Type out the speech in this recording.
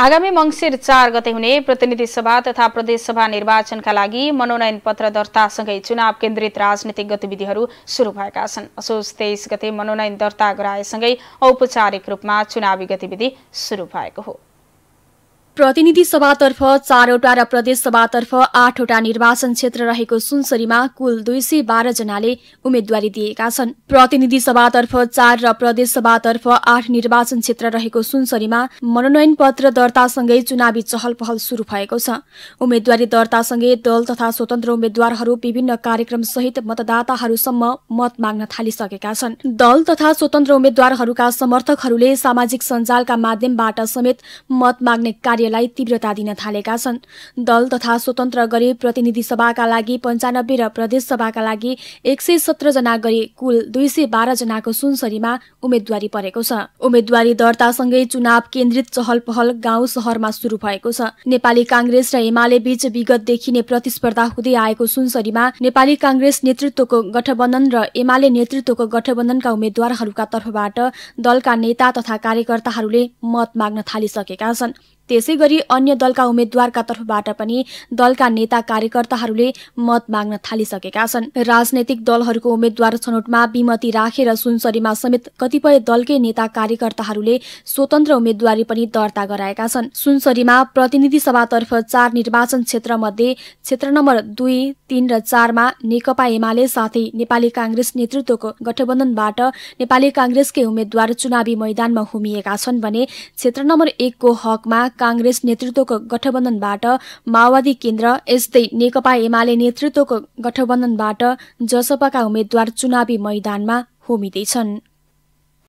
आगामी मङ्सिर चार गते हुने प्रतिनिधि सभा तथा सभा निर्वाचनका लागि मनोनयन पत्र दर्तासँगै चुनाव केन्द्रित राजनीतिक गतिविधिहरू सुरु भएका छन् असोज तेइस गते मनोनयन दर्ता गराएसँगै औपचारिक रूपमा चुनावी गतिविधि सुरु भएको हो प्रतिनिधि सभातर्फ चारवटा र प्रदेशसभातर्फ आठवटा निर्वाचन क्षेत्र रहेको सुनसरीमा कुल दुई सय बाह्रजनाले उम्मेद्वारी दिएका छन् प्रतिनिधि सभातर्फ चार र प्रदेशसभातर्फ आठ निर्वाचन क्षेत्र रहेको सुनसरीमा मनोनयन पत्र दर्तासँगै चुनावी चहल पहल शुरू भएको छ उम्मेद्वारी दर्तासँगै दल तथा स्वतन्त्र उम्मेद्वारहरू विभिन्न कार्यक्रम कार्यक्रमसहित मतदाताहरूसम्म मत माग्न थालिसकेका छन् दल तथा स्वतन्त्र उम्मेद्वारहरूका समर्थकहरूले सामाजिक सञ्जालका माध्यमबाट समेत मत माग्ने कार्य कार्यलाई तीव्रता दिन थालेका छन् दल तथा स्वतन्त्र गरी प्रतिनिधि सभाका लागि पन्चानब्बे र प्रदेश सभाका लागि एक सय सत्रजना गरी कुल दुई सय बाह्रजनाको सुनसरीमा उम्मेद्वारी परेको छ उम्मेद्वारी दर्तासँगै चुनाव केन्द्रित चहल पहल गाउँ सहरमा सुरु भएको छ नेपाली काङ्ग्रेस र एमाले बीच विगत देखिने प्रतिस्पर्धा हुँदै आएको सुनसरीमा नेपाली काङ्ग्रेस नेतृत्वको गठबन्धन र एमाले नेतृत्वको गठबन्धनका उम्मेद्वारहरूका तर्फबाट दलका नेता तथा कार्यकर्ताहरूले मत माग्न थालिसकेका छन् त्यसै गरी अन्य दलका उम्मेद्वारका तर्फबाट पनि दलका नेता कार्यकर्ताहरूले मत माग्न थालिसकेका छन् राजनैतिक दलहरूको उम्मेद्वार छनौटमा विमति राखेर सुनसरीमा समेत कतिपय दलकै नेता कार्यकर्ताहरूले स्वतन्त्र उम्मेद्वारी पनि दर्ता गराएका छन् सुनसरीमा प्रतिनिधि सभातर्फ चार निर्वाचन क्षेत्र मध्ये क्षेत्र नम्बर दुई तीन र चारमा नेकपा एमाले साथै नेपाली काङ्ग्रेस नेतृत्वको गठबन्धनबाट नेपाली काङ्ग्रेसकै उम्मेद्वार चुनावी मैदानमा हुमिएका छन् भने क्षेत्र नम्बर एकको हकमा काङ्ग्रेस नेतृत्वको गठबन्धनबाट माओवादी केन्द्र यस्तै नेकपा एमाले नेतृत्वको गठबन्धनबाट जसपाका उम्मेद्वार चुनावी मैदानमा होमिँदैछन्